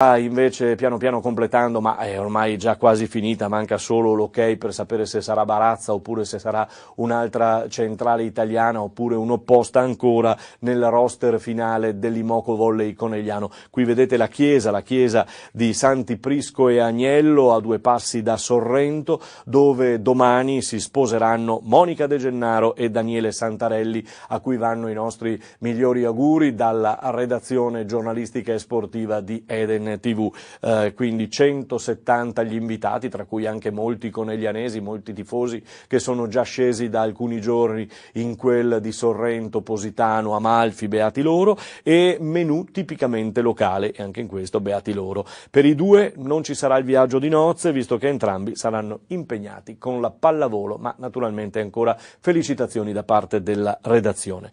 Ah, invece piano piano completando, ma è eh, ormai già quasi finita, manca solo l'ok per sapere se sarà Barazza oppure se sarà un'altra centrale italiana oppure un'opposta ancora nel roster finale dell'Imoco Volley Conegliano. Qui vedete la chiesa, la chiesa di Santi Prisco e Agnello a due passi da Sorrento, dove domani si sposeranno Monica De Gennaro e Daniele Santarelli, a cui vanno i nostri migliori auguri dalla redazione giornalistica e sportiva di Eden tv, eh, quindi 170 gli invitati, tra cui anche molti coneglianesi, molti tifosi che sono già scesi da alcuni giorni in quel di Sorrento, Positano, Amalfi, beati loro, e menù tipicamente locale, e anche in questo beati loro. Per i due non ci sarà il viaggio di nozze, visto che entrambi saranno impegnati con la pallavolo, ma naturalmente ancora felicitazioni da parte della redazione.